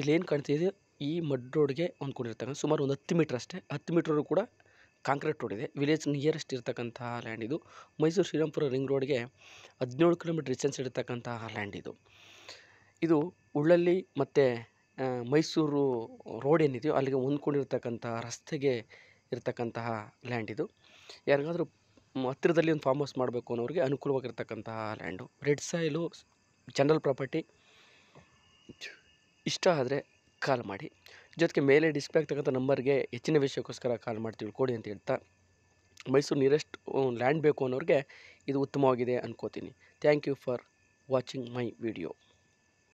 ಇಲ್ಲಿ ಕಾಣ್ತಾ ಕಾಣ್ತಿದೆ ಈ ಮಡ್ ರೋಡ್ಗೆ ಹೊಂದ್ಕೊಂಡಿರ್ತಕ್ಕಂಥ ಸುಮಾರು ಒಂದು ಹತ್ತು ಮೀಟ್ರ್ ಅಷ್ಟೇ ಹತ್ತು ಮೀಟ್ರ್ ಕೂಡ ಕಾಂಕ್ರೀಟ್ ರೋಡ್ ಇದೆ ವಿಲೇಜ್ ನಿಯರೆಸ್ಟ್ ಇರತಕ್ಕಂತಹ ಲ್ಯಾಂಡ್ ಇದು ಮೈಸೂರು ಶ್ರೀರಾಮ್ಪುರ ರಿಂಗ್ ರೋಡ್ಗೆ ಹದಿನೇಳು ಕಿಲೋಮೀಟ್ರ್ ಡಿಸ್ಟೆನ್ಸ್ ಇರತಕ್ಕಂತಹ ಲ್ಯಾಂಡ್ ಇದು ಇದು ಉಳ್ಳಲ್ಲಿ ಮತ್ತು ಮೈಸೂರು ರೋಡ್ ಏನಿದೆಯೋ ಅಲ್ಲಿಗೆ ಹೊಂದ್ಕೊಂಡಿರ್ತಕ್ಕಂಥ ರಸ್ತೆಗೆ ಇರತಕ್ಕಂತಹ ಲ್ಯಾಂಡ್ ಇದು ಯಾರಿಗಾದರೂ ಹತ್ತಿರದಲ್ಲಿ ಒಂದು ಫಾರ್ಮ್ ಹೌಸ್ ಮಾಡಬೇಕು ಅನ್ನೋರಿಗೆ ಅನುಕೂಲವಾಗಿರ್ತಕ್ಕಂತಹ land red soil general property ಇಷ್ಟ ಆದರೆ ಕಾಲ್ ಮಾಡಿ ಜೊತೆಗೆ ಮೇಲೆ ಡಿಸ್ಪ್ಲೇ ಆಗ್ತಕ್ಕಂಥ ನಂಬರ್ಗೆ ಹೆಚ್ಚಿನ ವಿಷಯಕ್ಕೋಸ್ಕರ ಕಾಲ್ ಮಾಡಿ ತಿಳ್ಕೊಡಿ ಅಂತ ಹೇಳ್ತಾ ಮೈಸೂರು ನಿಯರೆಸ್ಟ್ ಲ್ಯಾಂಡ್ ಬೇಕು ಅನ್ನೋರಿಗೆ ಇದು ಉತ್ತಮವಾಗಿದೆ ಅಂದ್ಕೋತೀನಿ thank you for watching my video